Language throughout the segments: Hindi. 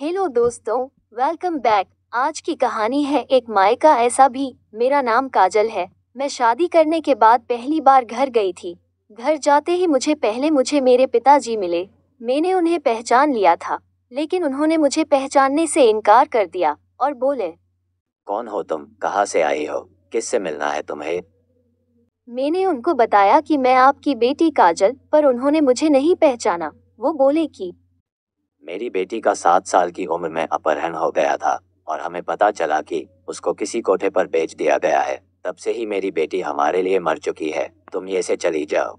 हेलो दोस्तों वेलकम बैक आज की कहानी है एक माए का ऐसा भी मेरा नाम काजल है मैं शादी करने के बाद पहली बार घर गई थी घर जाते ही मुझे पहले मुझे मेरे पिताजी मिले मैंने उन्हें पहचान लिया था लेकिन उन्होंने मुझे पहचानने से इनकार कर दिया और बोले कौन हो तुम कहाँ से आई हो किससे मिलना है तुम्हें मैंने उनको बताया कि मैं आपकी बेटी काजल पर उन्होंने मुझे नहीं पहचाना वो बोले कि मेरी बेटी का सात साल की उम्र में अपहरण हो गया था और हमें पता चला कि उसको किसी कोठे पर बेच दिया गया है तब से ही मेरी बेटी हमारे लिए मर चुकी है तुम ये से चली जाओ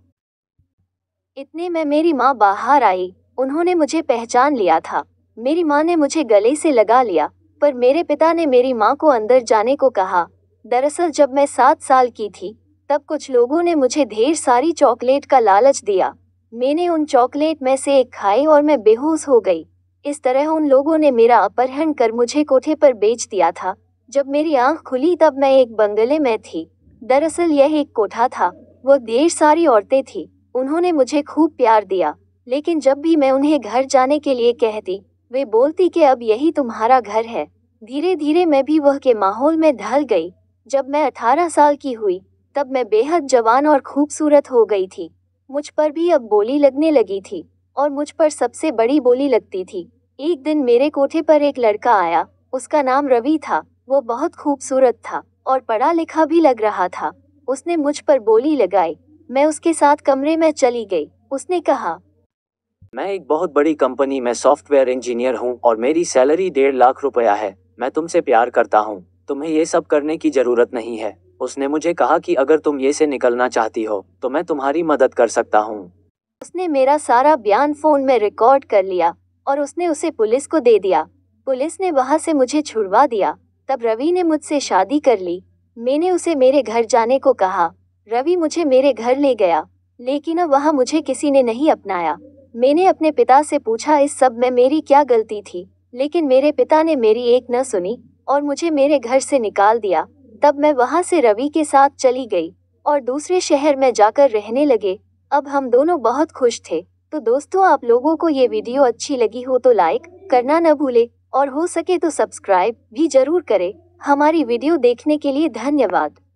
इतने में मेरी माँ बाहर आई उन्होंने मुझे पहचान लिया था मेरी माँ ने मुझे गले से लगा लिया पर मेरे पिता ने मेरी माँ को अंदर जाने को कहा दरअसल जब मैं सात साल की थी तब कुछ लोगों ने मुझे ढेर सारी चॉकलेट का लालच दिया मैंने उन चॉकलेट में से एक खाई और मैं बेहोश हो गई इस तरह उन लोगों ने मेरा अपहरण कर मुझे कोठे पर बेच दिया था जब मेरी आंख खुली तब मैं एक बंगले में थी दरअसल यह एक कोठा था वो देर सारी औरतें थी उन्होंने मुझे खूब प्यार दिया लेकिन जब भी मैं उन्हें घर जाने के लिए कहती वे बोलती कि अब यही तुम्हारा घर है धीरे धीरे मैं भी वह के माहौल में ढल गई जब मैं अठारह साल की हुई तब मैं बेहद जवान और खूबसूरत हो गई थी मुझ पर भी अब बोली लगने लगी थी और मुझ पर सबसे बड़ी बोली लगती थी एक दिन मेरे कोठे पर एक लड़का आया उसका नाम रवि था वो बहुत खूबसूरत था और पढ़ा लिखा भी लग रहा था उसने मुझ पर बोली लगाई मैं उसके साथ कमरे में चली गई उसने कहा मैं एक बहुत बड़ी कंपनी में सॉफ्टवेयर इंजीनियर हूँ और मेरी सैलरी डेढ़ लाख रुपया है मैं तुमसे प्यार करता हूँ तुम्हें ये सब करने की जरूरत नहीं है उसने मुझे कहा कि अगर तुम ये से निकलना चाहती हो तो मैं तुम्हारी मदद कर सकता हूँ उसने मेरा सारा बयान फोन में रिकॉर्ड कर लिया और उसने उसे पुलिस को दे दिया पुलिस ने वहाँ से मुझे छुड़वा दिया तब रवि ने मुझसे शादी कर ली मैंने उसे मेरे घर जाने को कहा रवि मुझे मेरे घर ले गया लेकिन अब वहाँ मुझे किसी ने नहीं अपनाया मैंने अपने पिता से पूछा इस सब में मेरी क्या गलती थी लेकिन मेरे पिता ने मेरी एक न सुनी और मुझे मेरे घर से निकाल दिया तब मैं वहाँ से रवि के साथ चली गई और दूसरे शहर में जाकर रहने लगे अब हम दोनों बहुत खुश थे तो दोस्तों आप लोगों को ये वीडियो अच्छी लगी हो तो लाइक करना न भूले और हो सके तो सब्सक्राइब भी जरूर करें हमारी वीडियो देखने के लिए धन्यवाद